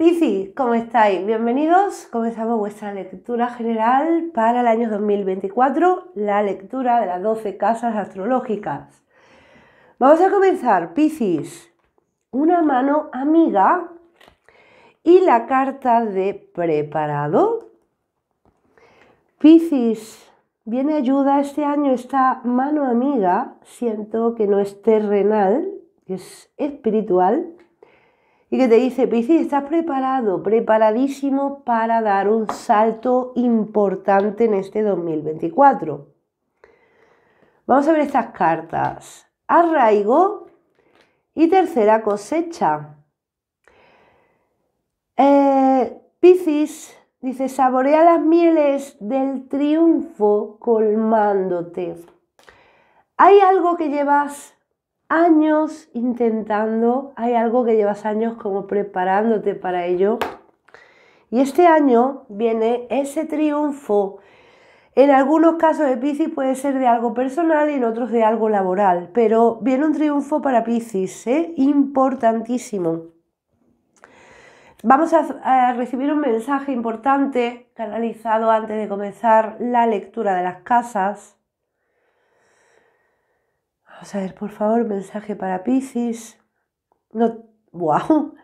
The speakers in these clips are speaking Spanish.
Piscis, ¿cómo estáis? Bienvenidos. Comenzamos vuestra lectura general para el año 2024, la lectura de las 12 casas astrológicas. Vamos a comenzar, Piscis, una mano amiga y la carta de preparado. Piscis, viene ayuda este año esta mano amiga, siento que no es terrenal, es espiritual y que te dice, Piscis, pues estás preparado, preparadísimo para dar un salto importante en este 2024. Vamos a ver estas cartas. Arraigo y tercera cosecha. Eh, Piscis dice, saborea las mieles del triunfo colmándote. Hay algo que llevas años intentando, hay algo que llevas años como preparándote para ello. Y este año viene ese triunfo. En algunos casos de Piscis puede ser de algo personal y en otros de algo laboral, pero viene un triunfo para Piscis, ¿eh? importantísimo. Vamos a, a recibir un mensaje importante canalizado antes de comenzar la lectura de las casas Vamos a ver, por favor, mensaje para Piscis. No, wow,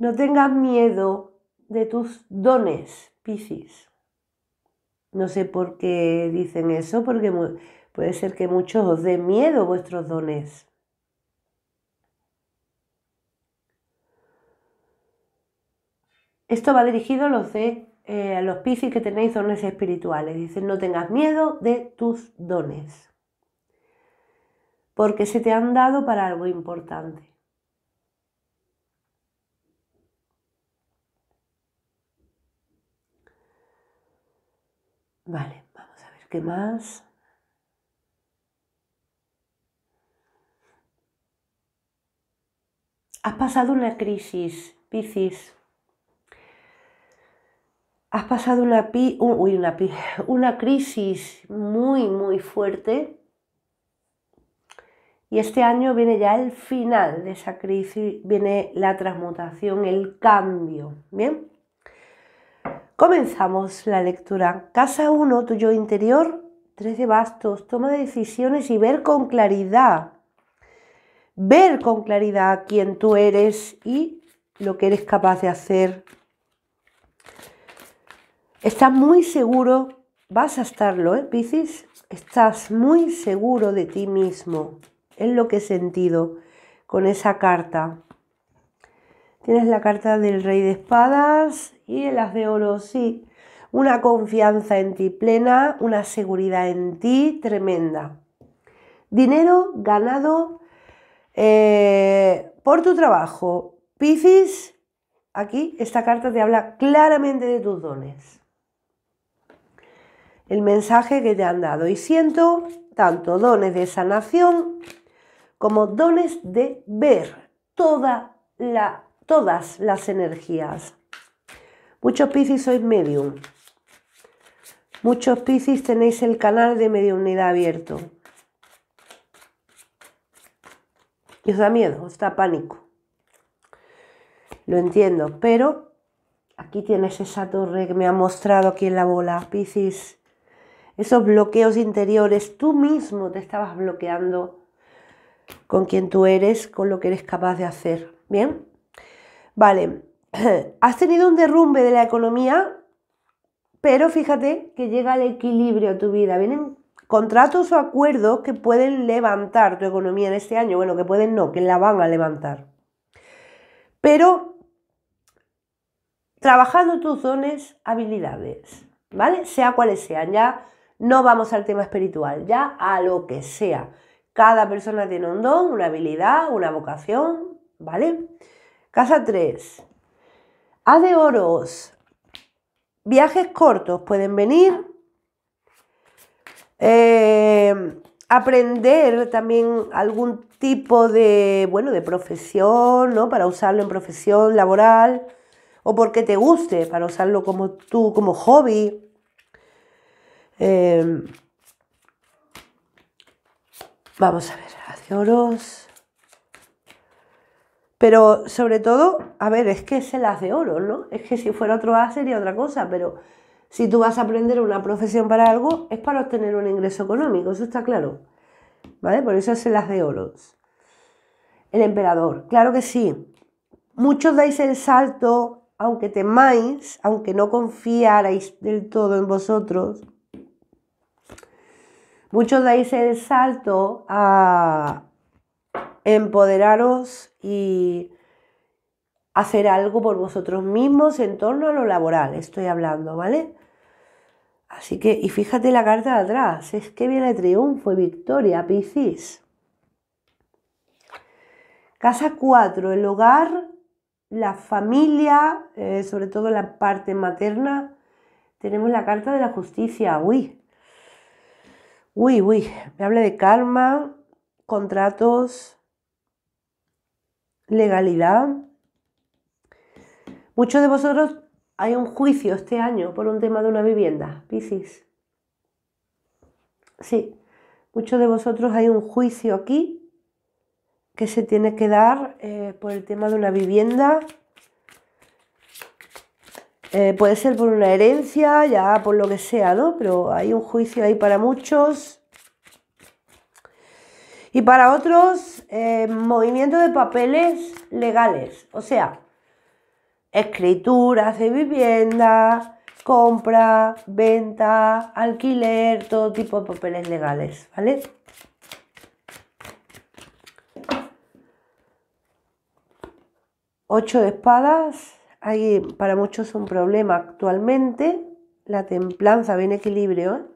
no tengas miedo de tus dones, Piscis. No sé por qué dicen eso, porque puede ser que muchos os den miedo vuestros dones. Esto va dirigido a los eh, a los piscis que tenéis dones espirituales. Dicen, no tengas miedo de tus dones porque se te han dado para algo importante. Vale, vamos a ver qué más. Has pasado una crisis, Piscis. Has pasado una, una crisis muy, muy fuerte y este año viene ya el final de esa crisis, viene la transmutación, el cambio. Bien, comenzamos la lectura. Casa 1, tuyo interior, 13 bastos, toma decisiones y ver con claridad. Ver con claridad quién tú eres y lo que eres capaz de hacer. Estás muy seguro, vas a estarlo, ¿eh, Piscis? Estás muy seguro de ti mismo es lo que he sentido con esa carta. Tienes la carta del rey de espadas y el as de oro, sí. Una confianza en ti plena, una seguridad en ti tremenda. Dinero ganado eh, por tu trabajo. Piscis, aquí esta carta te habla claramente de tus dones. El mensaje que te han dado. Y siento tanto dones de sanación como dones de ver todas las energías. Muchos Piscis sois medium. Muchos Piscis tenéis el canal de mediunidad abierto. Y os da miedo, os da pánico. Lo entiendo, pero aquí tienes esa torre que me ha mostrado aquí en la bola, Piscis. Esos bloqueos interiores, tú mismo te estabas bloqueando con quien tú eres, con lo que eres capaz de hacer. ¿Bien? Vale, has tenido un derrumbe de la economía, pero fíjate que llega el equilibrio a tu vida. Vienen contratos o acuerdos que pueden levantar tu economía en este año. Bueno, que pueden no, que la van a levantar. Pero trabajando tus dones, habilidades, ¿vale? Sea cuales sean, ya no vamos al tema espiritual, ya a lo que sea. Cada persona tiene un don, una habilidad, una vocación, ¿vale? Casa 3. A de oros. Viajes cortos pueden venir. Eh, aprender también algún tipo de, bueno, de profesión, ¿no? Para usarlo en profesión laboral o porque te guste, para usarlo como tú, como hobby. Eh, Vamos a ver, de oros. Pero sobre todo, a ver, es que es las de oro, ¿no? Es que si fuera otro haz sería otra cosa, pero si tú vas a aprender una profesión para algo, es para obtener un ingreso económico, eso está claro. ¿Vale? Por eso es el de oros. El emperador, claro que sí. Muchos dais el salto, aunque temáis, aunque no confiarais del todo en vosotros, Muchos dais el salto a empoderaros y hacer algo por vosotros mismos en torno a lo laboral, estoy hablando, ¿vale? Así que, y fíjate la carta de atrás, es que viene triunfo y victoria, Piscis. Casa 4, el hogar, la familia, eh, sobre todo la parte materna. Tenemos la carta de la justicia, uy. Uy, uy, me habla de karma, contratos, legalidad. Muchos de vosotros hay un juicio este año por un tema de una vivienda, Piscis. Sí, muchos de vosotros hay un juicio aquí que se tiene que dar eh, por el tema de una vivienda eh, puede ser por una herencia, ya por lo que sea, ¿no? Pero hay un juicio ahí para muchos. Y para otros, eh, movimiento de papeles legales, o sea, escrituras de vivienda, compra, venta, alquiler, todo tipo de papeles legales, ¿vale? Ocho de espadas hay para muchos un problema. Actualmente la templanza bien equilibrio,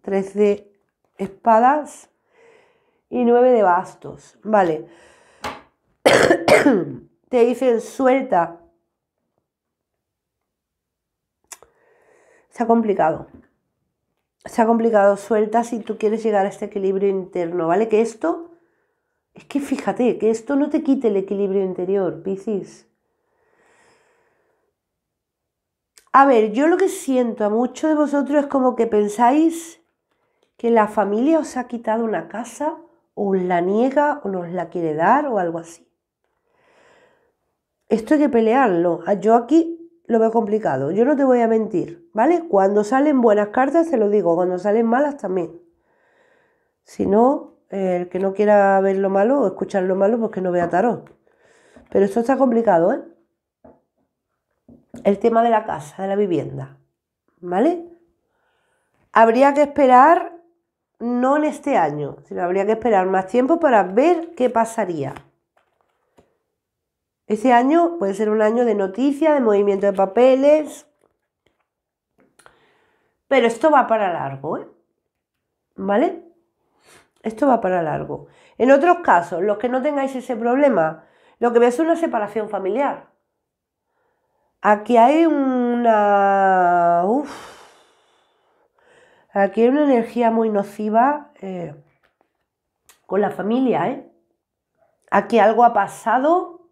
Tres de espadas y 9 de bastos. Vale. Te dicen suelta. Se ha complicado. Se ha complicado suelta si tú quieres llegar a este equilibrio interno, ¿vale? Que esto, es que fíjate, que esto no te quite el equilibrio interior, Piscis. A ver, yo lo que siento a muchos de vosotros es como que pensáis que la familia os ha quitado una casa o os la niega o nos la quiere dar o algo así. Esto hay que pelearlo. Ah, yo aquí lo veo complicado. Yo no te voy a mentir, ¿vale? Cuando salen buenas cartas te lo digo, cuando salen malas también. Si no, el que no quiera ver lo malo o escuchar lo malo, pues que no vea tarot. Pero esto está complicado, ¿eh? el tema de la casa, de la vivienda. ¿Vale? Habría que esperar, no en este año, sino habría que esperar más tiempo para ver qué pasaría. Ese año puede ser un año de noticias, de movimiento de papeles. Pero esto va para largo, ¿eh? ¿Vale? Esto va para largo. En otros casos, los que no tengáis ese problema, lo que veis es una separación familiar. Aquí hay una... aquí hay una energía muy nociva eh, con la familia, ¿eh? Aquí algo ha pasado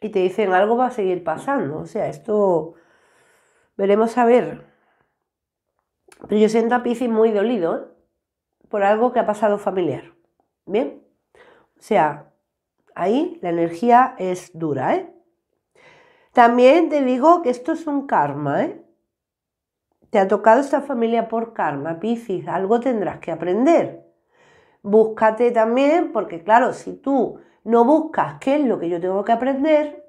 y te dicen algo va a seguir pasando. O sea, esto veremos a ver. Pero yo siento a Piscis muy dolido por algo que ha pasado familiar. ¿Bien? O sea, ahí la energía es dura, ¿eh? También te digo que esto es un karma, ¿eh? Te ha tocado esta familia por karma, Piscis, algo tendrás que aprender. Búscate también, porque claro, si tú no buscas qué es lo que yo tengo que aprender,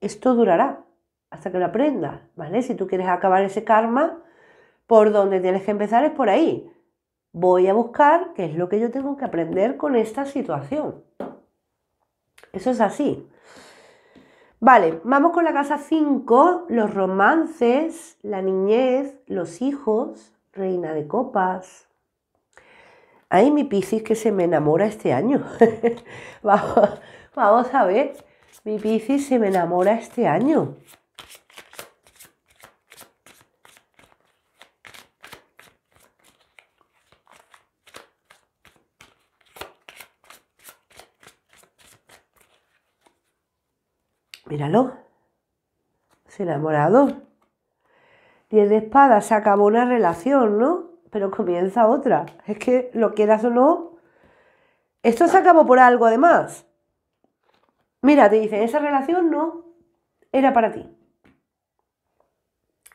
esto durará hasta que lo aprendas, ¿vale? Si tú quieres acabar ese karma, por donde tienes que empezar es por ahí. Voy a buscar qué es lo que yo tengo que aprender con esta situación. Eso es así. Vale, vamos con la casa 5, los romances, la niñez, los hijos, reina de copas. Ay, mi Piscis que se me enamora este año. vamos, vamos a ver, mi Piscis se me enamora este año. Míralo. Se enamorado. Diez de espada, se acabó una relación, ¿no? Pero comienza otra. Es que lo quieras o no. Esto se acabó por algo además. Mira, te dicen, esa relación no era para ti.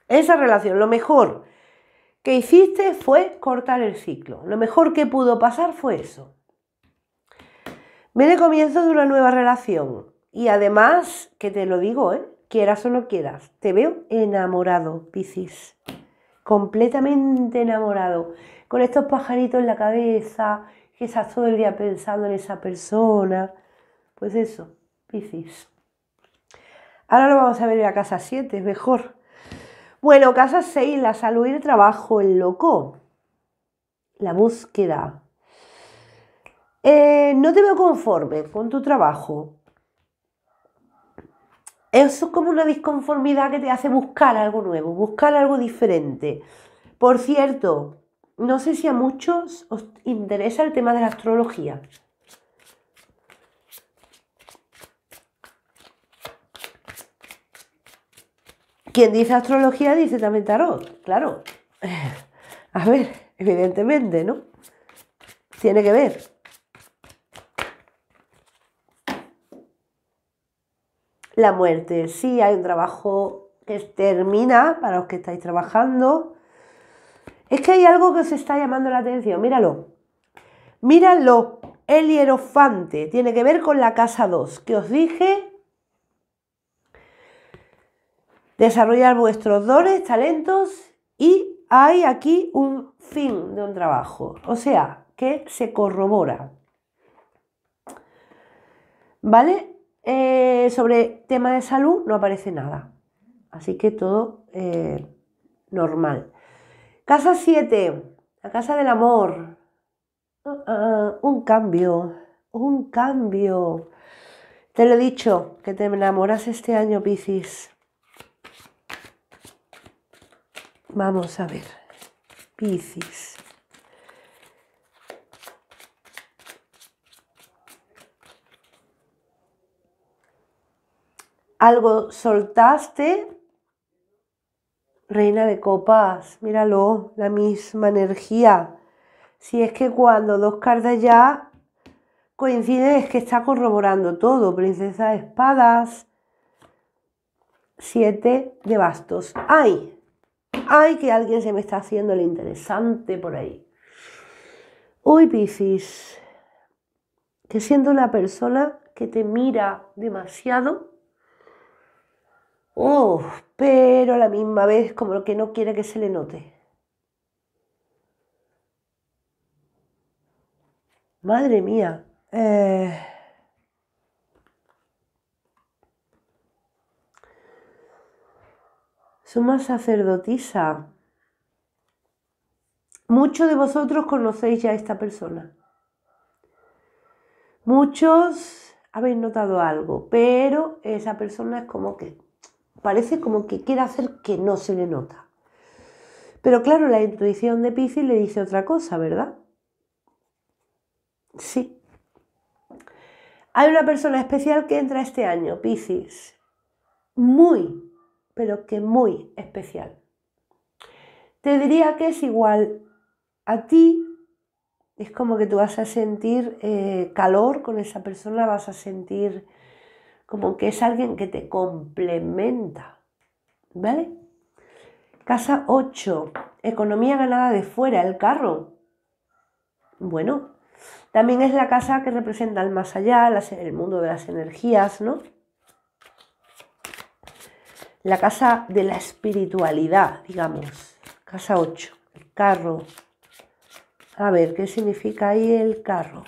Esa relación, lo mejor que hiciste fue cortar el ciclo. Lo mejor que pudo pasar fue eso. el comienzo de una nueva relación. Y además, que te lo digo, ¿eh? quieras o no quieras, te veo enamorado, Piscis. Completamente enamorado. Con estos pajaritos en la cabeza, que estás todo el día pensando en esa persona. Pues eso, Piscis. Ahora lo vamos a ver en la casa 7, es mejor. Bueno, casa 6, la salud y el trabajo, el loco. La búsqueda. Eh, no te veo conforme con tu trabajo. Eso es como una disconformidad que te hace buscar algo nuevo, buscar algo diferente. Por cierto, no sé si a muchos os interesa el tema de la astrología. Quien dice astrología dice también tarot, claro. A ver, evidentemente, ¿no? Tiene que ver. la muerte. si hay un trabajo que termina para los que estáis trabajando. Es que hay algo que os está llamando la atención, míralo. Míralo, el hierofante, tiene que ver con la casa 2, que os dije. Desarrollar vuestros dones, talentos y hay aquí un fin de un trabajo, o sea, que se corrobora. ¿Vale? Eh, sobre tema de salud no aparece nada. Así que todo eh, normal. Casa 7, la casa del amor. Ah, ah, un cambio, un cambio. Te lo he dicho, que te enamoras este año, Piscis. Vamos a ver, Piscis. algo soltaste, reina de copas, míralo, la misma energía. Si es que cuando dos cartas ya coinciden es que está corroborando todo, princesa de espadas, siete de bastos. ¡Ay! ¡Ay, que alguien se me está haciendo el interesante por ahí! Uy, Piscis, que siendo una persona que te mira demasiado, Oh, pero a la misma vez como que no quiere que se le note. Madre mía. Eh. Suma sacerdotisa. Muchos de vosotros conocéis ya a esta persona. Muchos habéis notado algo, pero esa persona es como que parece como que quiere hacer que no se le nota. Pero claro, la intuición de Piscis le dice otra cosa, ¿verdad? Sí. Hay una persona especial que entra este año, Piscis. Muy, pero que muy especial. Te diría que es igual a ti. Es como que tú vas a sentir eh, calor con esa persona, vas a sentir como que es alguien que te complementa. ¿Vale? Casa 8. Economía ganada de fuera, el carro. Bueno, también es la casa que representa el más allá, el mundo de las energías, ¿no? La casa de la espiritualidad, digamos. Casa 8, el carro. A ver, ¿qué significa ahí el carro?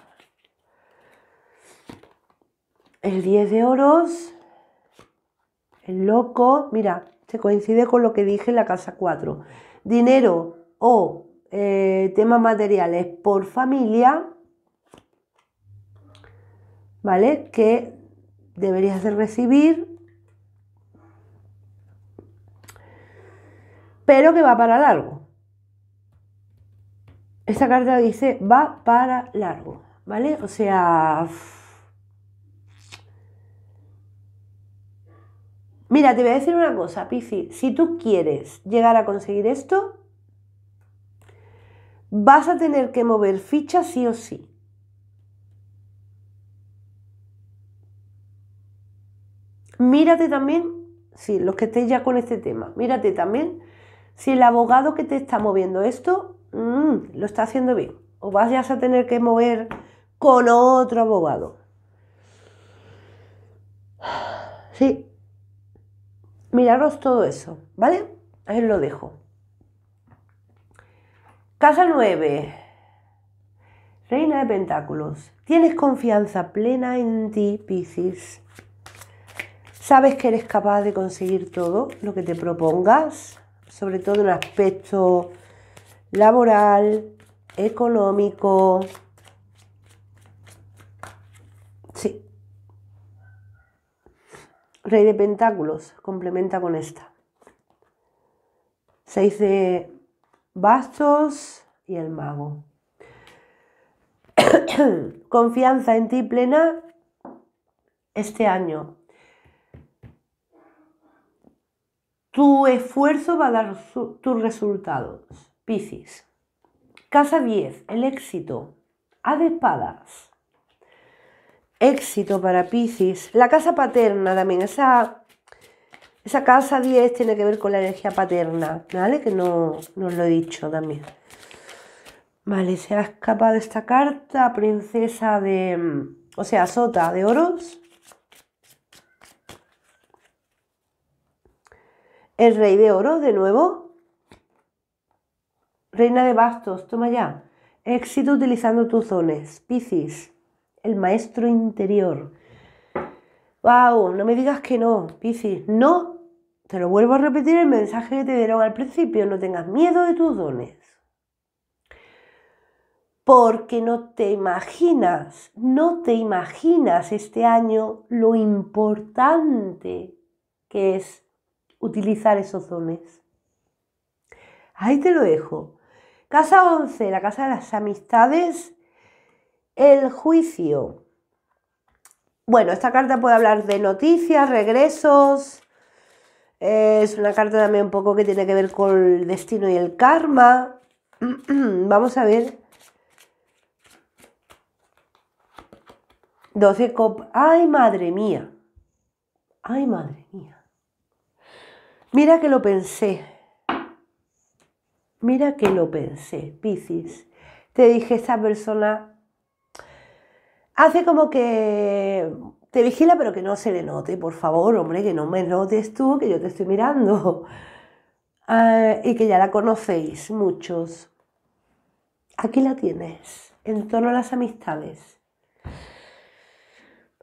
El 10 de oros, el loco, mira, se coincide con lo que dije en la casa 4. Dinero o eh, temas materiales por familia, ¿vale? Que deberías de recibir, pero que va para largo. Esta carta dice va para largo, ¿vale? O sea... Mira, te voy a decir una cosa, Pisi. Si tú quieres llegar a conseguir esto, vas a tener que mover fichas sí o sí. Mírate también, sí, los que estéis ya con este tema, mírate también si el abogado que te está moviendo esto mm, lo está haciendo bien. O vas a tener que mover con otro abogado. Sí, miraros todo eso, ¿vale? Ahí lo dejo. Casa 9. Reina de Pentáculos. Tienes confianza plena en ti, Piscis. Sabes que eres capaz de conseguir todo lo que te propongas, sobre todo en aspecto laboral, económico, Rey de Pentáculos complementa con esta. Seis de bastos y el mago. Confianza en ti plena este año. Tu esfuerzo va a dar tus resultados. Piscis. Casa 10. El éxito. A de espadas éxito para Piscis La casa paterna también, esa, esa casa 10 tiene que ver con la energía paterna, ¿vale? Que no, no lo he dicho también. Vale, se ha escapado esta carta, princesa de, mm, o sea, sota de oros. El rey de oro de nuevo. Reina de bastos, toma ya. Éxito utilizando tus dones, Piscis el maestro interior. ¡Wow! No me digas que no, Piscis. No. Te lo vuelvo a repetir el mensaje que te dieron al principio. No tengas miedo de tus dones. Porque no te imaginas, no te imaginas este año lo importante que es utilizar esos dones. Ahí te lo dejo. Casa 11, la casa de las amistades el juicio. Bueno, esta carta puede hablar de noticias, regresos. Eh, es una carta también un poco que tiene que ver con el destino y el karma. Vamos a ver. 12 cop. ¡Ay, madre mía! ¡Ay, madre mía! Mira que lo pensé. Mira que lo pensé, Piscis. Te dije, esta persona hace como que te vigila, pero que no se le note, por favor, hombre, que no me notes tú, que yo te estoy mirando. Ah, y que ya la conocéis muchos. Aquí la tienes, en torno a las amistades.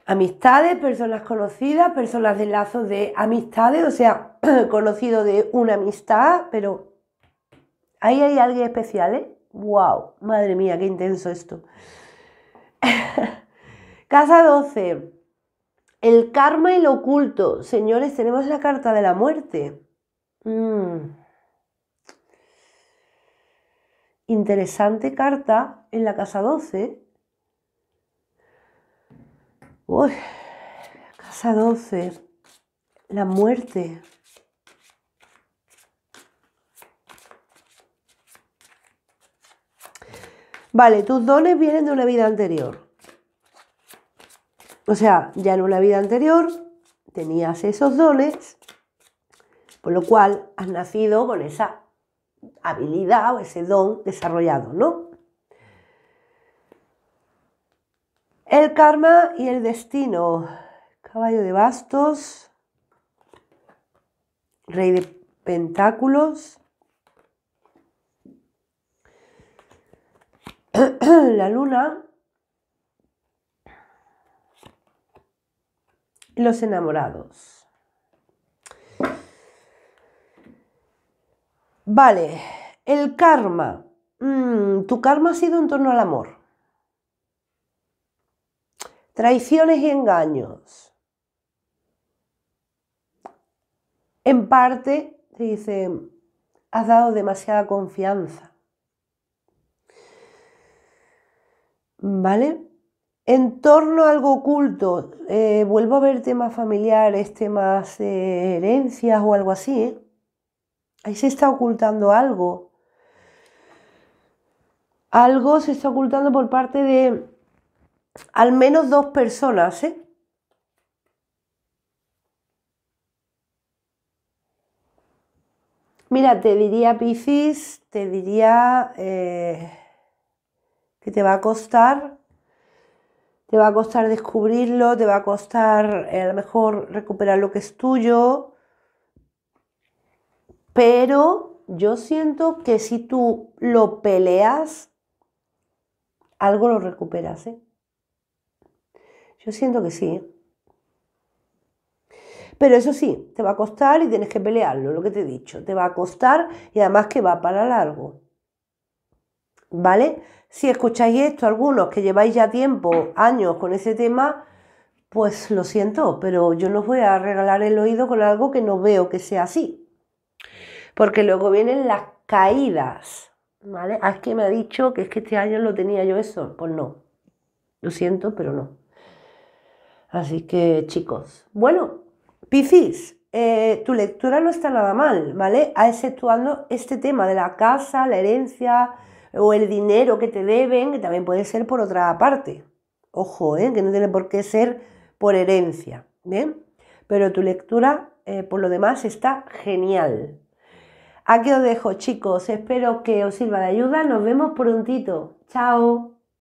Amistades, personas conocidas, personas de lazos de amistades, o sea, conocido de una amistad, pero ahí hay alguien especial, ¿eh? ¡Wow! Madre mía, qué intenso esto. Casa 12. El karma y lo oculto. Señores, tenemos la carta de la muerte. Mm. Interesante carta en la casa 12. casa 12. La muerte. Vale, tus dones vienen de una vida anterior. O sea, ya en una vida anterior tenías esos dones, por lo cual has nacido con esa habilidad o ese don desarrollado, ¿no? El karma y el destino. Caballo de bastos, rey de pentáculos, la luna los enamorados. Vale, el karma. Mm, tu karma ha sido en torno al amor. Traiciones y engaños. En parte, te dice, has dado demasiada confianza ¿Vale? En torno a algo oculto, eh, vuelvo a ver temas familiares, temas de herencias o algo así. ¿eh? Ahí se está ocultando algo. Algo se está ocultando por parte de al menos dos personas. ¿eh? Mira, te diría Piscis, te diría... Eh, te va a costar, te va a costar descubrirlo, te va a costar eh, a lo mejor recuperar lo que es tuyo, pero yo siento que si tú lo peleas, algo lo recuperas. ¿eh? Yo siento que sí. ¿eh? Pero eso sí, te va a costar y tienes que pelearlo, lo que te he dicho. Te va a costar y además que va para largo. ¿vale? Si escucháis esto, algunos que lleváis ya tiempo, años con ese tema, pues lo siento, pero yo no os voy a regalar el oído con algo que no veo que sea así. Porque luego vienen las caídas, ¿vale? Ah, es que me ha dicho que es que este año lo tenía yo eso. Pues no, lo siento, pero no. Así que chicos, bueno, Piscis, eh, tu lectura no está nada mal, ¿vale? Exceptuando este tema de la casa, la herencia, o el dinero que te deben, que también puede ser por otra parte. Ojo, ¿eh? que no tiene por qué ser por herencia. ¿Bien? Pero tu lectura, eh, por lo demás, está genial. Aquí os dejo, chicos. Espero que os sirva de ayuda. Nos vemos prontito. Chao.